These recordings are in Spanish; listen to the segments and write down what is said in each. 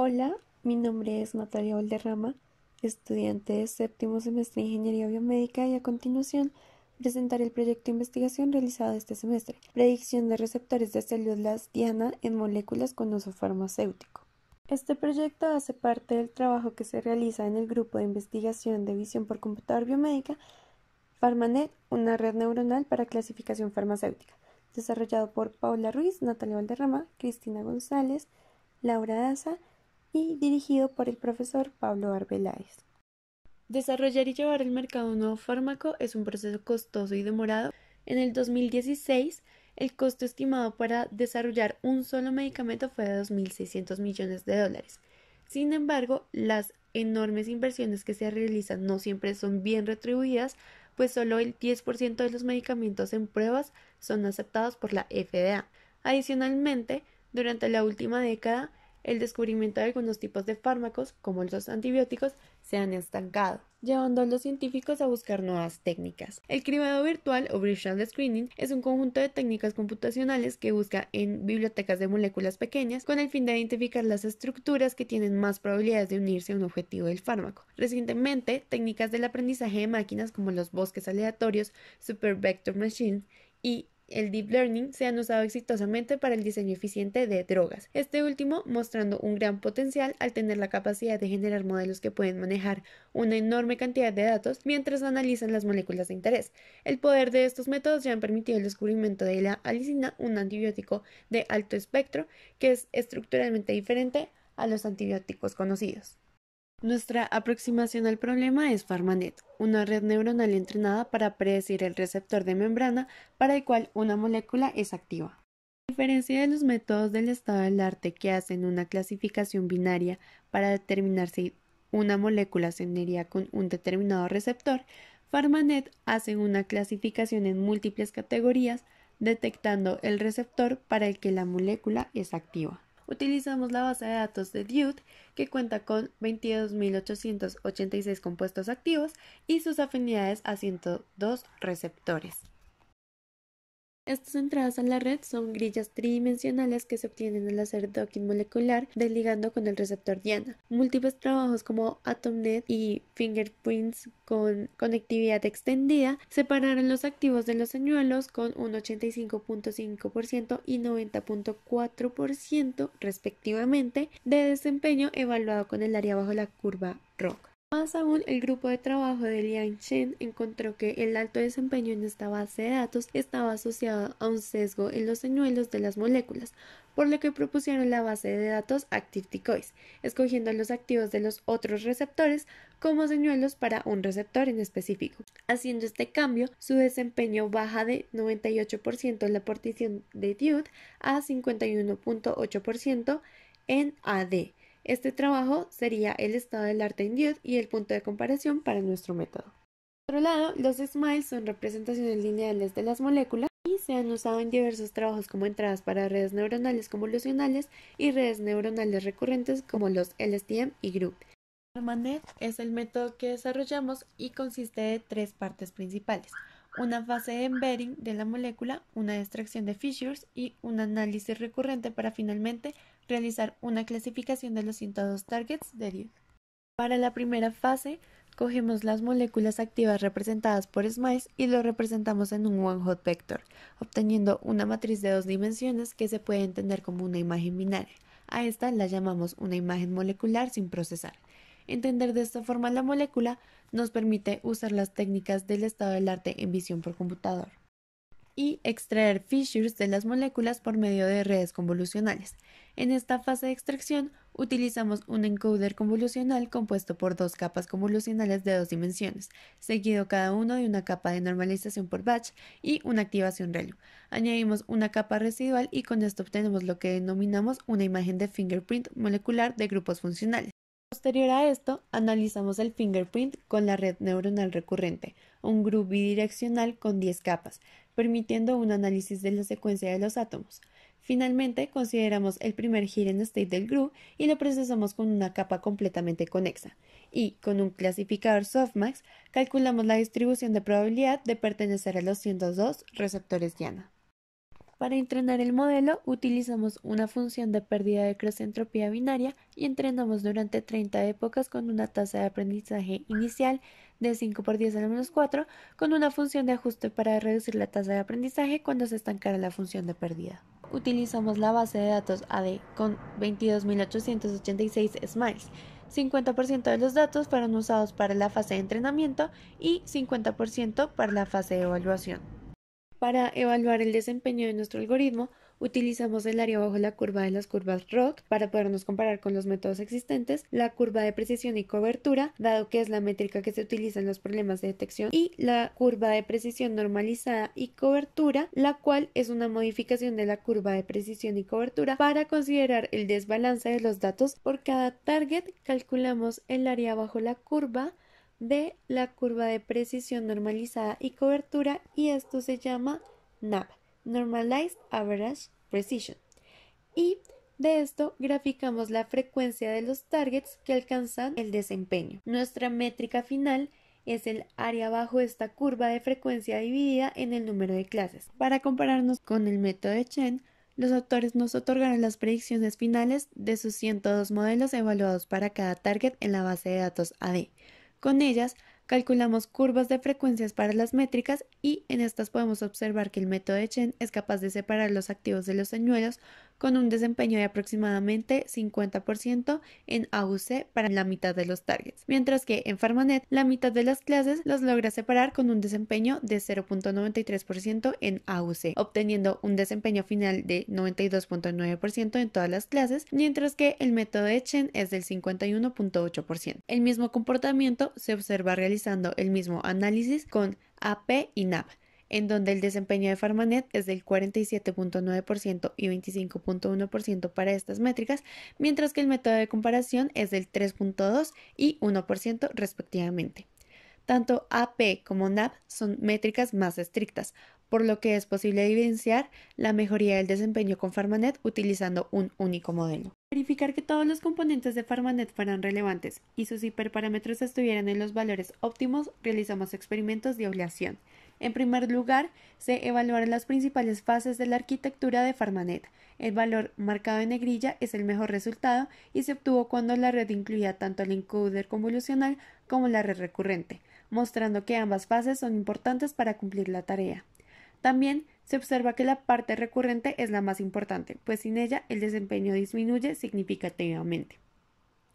Hola, mi nombre es Natalia Valderrama, estudiante de séptimo semestre de Ingeniería Biomédica y a continuación presentaré el proyecto de investigación realizado este semestre, predicción de receptores de células diana en moléculas con uso farmacéutico. Este proyecto hace parte del trabajo que se realiza en el grupo de investigación de visión por computador biomédica PharmaNet, una red neuronal para clasificación farmacéutica, desarrollado por Paula Ruiz, Natalia Valderrama, Cristina González, Laura Daza, dirigido por el profesor Pablo Arbeláez. Desarrollar y llevar al mercado un nuevo fármaco es un proceso costoso y demorado. En el 2016, el costo estimado para desarrollar un solo medicamento fue de 2.600 millones de dólares. Sin embargo, las enormes inversiones que se realizan no siempre son bien retribuidas, pues solo el 10% de los medicamentos en pruebas son aceptados por la FDA. Adicionalmente, durante la última década, el descubrimiento de algunos tipos de fármacos, como los antibióticos, se han estancado, llevando a los científicos a buscar nuevas técnicas. El cribado virtual o virtual screening es un conjunto de técnicas computacionales que busca en bibliotecas de moléculas pequeñas con el fin de identificar las estructuras que tienen más probabilidades de unirse a un objetivo del fármaco. Recientemente, técnicas del aprendizaje de máquinas como los bosques aleatorios, super vector machine y el deep learning se han usado exitosamente para el diseño eficiente de drogas, este último mostrando un gran potencial al tener la capacidad de generar modelos que pueden manejar una enorme cantidad de datos mientras analizan las moléculas de interés. El poder de estos métodos ya han permitido el descubrimiento de la alicina, un antibiótico de alto espectro que es estructuralmente diferente a los antibióticos conocidos. Nuestra aproximación al problema es Farmanet, una red neuronal entrenada para predecir el receptor de membrana para el cual una molécula es activa. A diferencia de los métodos del estado del arte que hacen una clasificación binaria para determinar si una molécula se uniría con un determinado receptor, Farmanet hace una clasificación en múltiples categorías detectando el receptor para el que la molécula es activa utilizamos la base de datos de Dude, que cuenta con 22.886 compuestos activos y sus afinidades a 102 receptores. Estas entradas a la red son grillas tridimensionales que se obtienen al hacer docking molecular desligando con el receptor diana. Múltiples trabajos como AtomNet y Fingerprints con conectividad extendida separaron los activos de los señuelos con un 85.5% y 90.4% respectivamente de desempeño evaluado con el área bajo la curva ROC. Más aún, el grupo de trabajo de Liang Chen encontró que el alto desempeño en esta base de datos estaba asociado a un sesgo en los señuelos de las moléculas, por lo que propusieron la base de datos Active Decoys, escogiendo los activos de los otros receptores como señuelos para un receptor en específico. Haciendo este cambio, su desempeño baja de 98% en la partición de Dude a 51.8% en AD este trabajo sería el estado del arte en Dios y el punto de comparación para nuestro método. Por otro lado, los smiles son representaciones lineales de las moléculas y se han usado en diversos trabajos como entradas para redes neuronales convolucionales y redes neuronales recurrentes como los LSTM y GRUB. Armanet es el método que desarrollamos y consiste de tres partes principales una fase de embedding de la molécula, una extracción de fissures y un análisis recurrente para finalmente realizar una clasificación de los 102 targets de 10. Para la primera fase, cogemos las moléculas activas representadas por SMILES y lo representamos en un one-hot vector, obteniendo una matriz de dos dimensiones que se puede entender como una imagen binaria. A esta la llamamos una imagen molecular sin procesar. Entender de esta forma la molécula nos permite usar las técnicas del estado del arte en visión por computador y extraer fissures de las moléculas por medio de redes convolucionales. En esta fase de extracción utilizamos un encoder convolucional compuesto por dos capas convolucionales de dos dimensiones, seguido cada uno de una capa de normalización por batch y una activación relu. Añadimos una capa residual y con esto obtenemos lo que denominamos una imagen de fingerprint molecular de grupos funcionales. Posterior a esto, analizamos el fingerprint con la red neuronal recurrente, un grupo bidireccional con 10 capas, permitiendo un análisis de la secuencia de los átomos. Finalmente, consideramos el primer hidden state del GRU y lo procesamos con una capa completamente conexa. Y, con un clasificador softmax, calculamos la distribución de probabilidad de pertenecer a los 102 receptores diana. Para entrenar el modelo utilizamos una función de pérdida de entropía binaria y entrenamos durante 30 épocas con una tasa de aprendizaje inicial de 5 por 10 a menos 4 con una función de ajuste para reducir la tasa de aprendizaje cuando se estancara la función de pérdida. Utilizamos la base de datos AD con 22.886 smiles. 50% de los datos fueron usados para la fase de entrenamiento y 50% para la fase de evaluación. Para evaluar el desempeño de nuestro algoritmo, utilizamos el área bajo la curva de las curvas ROC para podernos comparar con los métodos existentes, la curva de precisión y cobertura, dado que es la métrica que se utiliza en los problemas de detección, y la curva de precisión normalizada y cobertura, la cual es una modificación de la curva de precisión y cobertura para considerar el desbalance de los datos. Por cada target calculamos el área bajo la curva de la curva de precisión normalizada y cobertura y esto se llama NAV Normalized Average Precision. Y de esto graficamos la frecuencia de los targets que alcanzan el desempeño. Nuestra métrica final es el área bajo esta curva de frecuencia dividida en el número de clases. Para compararnos con el método de Chen, los autores nos otorgaron las predicciones finales de sus 102 modelos evaluados para cada target en la base de datos AD, con ellas calculamos curvas de frecuencias para las métricas y en estas podemos observar que el método de Chen es capaz de separar los activos de los señuelos con un desempeño de aproximadamente 50% en AUC para la mitad de los targets, mientras que en Farmanet la mitad de las clases las logra separar con un desempeño de 0.93% en AUC, obteniendo un desempeño final de 92.9% en todas las clases, mientras que el método de Chen es del 51.8%. El mismo comportamiento se observa realizando el mismo análisis con AP y NAP en donde el desempeño de Farmanet es del 47.9% y 25.1% para estas métricas, mientras que el método de comparación es del 3.2 y 1% respectivamente. Tanto AP como NAP son métricas más estrictas, por lo que es posible evidenciar la mejoría del desempeño con Farmanet utilizando un único modelo. Verificar que todos los componentes de Farmanet fueran relevantes y sus hiperparámetros estuvieran en los valores óptimos, realizamos experimentos de obligación. En primer lugar, se evaluaron las principales fases de la arquitectura de Farmanet. El valor marcado en negrilla es el mejor resultado y se obtuvo cuando la red incluía tanto el encoder convolucional como la red recurrente, mostrando que ambas fases son importantes para cumplir la tarea. También se observa que la parte recurrente es la más importante, pues sin ella el desempeño disminuye significativamente.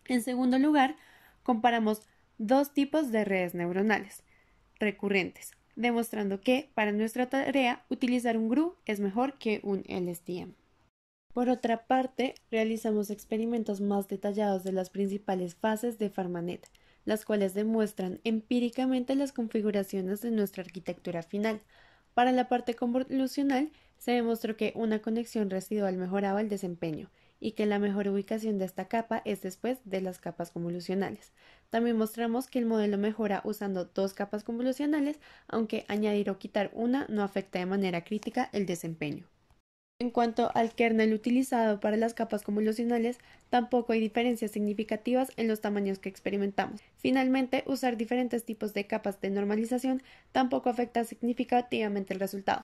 En segundo lugar, comparamos dos tipos de redes neuronales recurrentes, demostrando que para nuestra tarea utilizar un GRU es mejor que un LSTM. Por otra parte, realizamos experimentos más detallados de las principales fases de Farmanet, las cuales demuestran empíricamente las configuraciones de nuestra arquitectura final. Para la parte convolucional, se demostró que una conexión residual mejoraba el desempeño, y que la mejor ubicación de esta capa es después de las capas convolucionales. También mostramos que el modelo mejora usando dos capas convolucionales, aunque añadir o quitar una no afecta de manera crítica el desempeño. En cuanto al kernel utilizado para las capas convolucionales, tampoco hay diferencias significativas en los tamaños que experimentamos. Finalmente, usar diferentes tipos de capas de normalización tampoco afecta significativamente el resultado.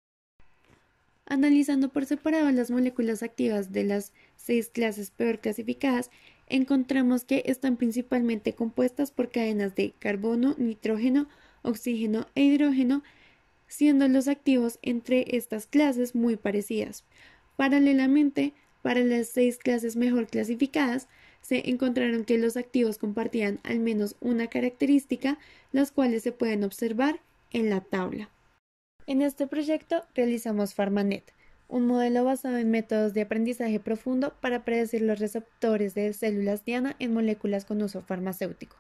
Analizando por separado las moléculas activas de las seis clases peor clasificadas, encontramos que están principalmente compuestas por cadenas de carbono, nitrógeno, oxígeno e hidrógeno, siendo los activos entre estas clases muy parecidas. Paralelamente, para las seis clases mejor clasificadas, se encontraron que los activos compartían al menos una característica, las cuales se pueden observar en la tabla. En este proyecto realizamos PharmaNet, un modelo basado en métodos de aprendizaje profundo para predecir los receptores de células diana en moléculas con uso farmacéutico.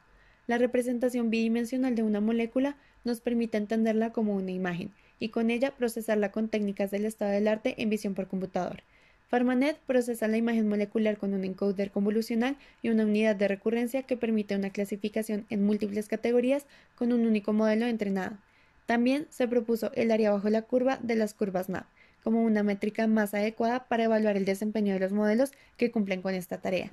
La representación bidimensional de una molécula nos permite entenderla como una imagen y con ella procesarla con técnicas del estado del arte en visión por computador. PharmaNet procesa la imagen molecular con un encoder convolucional y una unidad de recurrencia que permite una clasificación en múltiples categorías con un único modelo entrenado. También se propuso el área bajo la curva de las curvas MAP como una métrica más adecuada para evaluar el desempeño de los modelos que cumplen con esta tarea.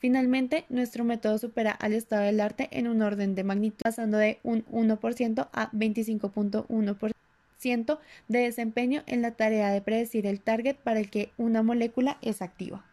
Finalmente, nuestro método supera al estado del arte en un orden de magnitud pasando de un 1% a 25.1% de desempeño en la tarea de predecir el target para el que una molécula es activa.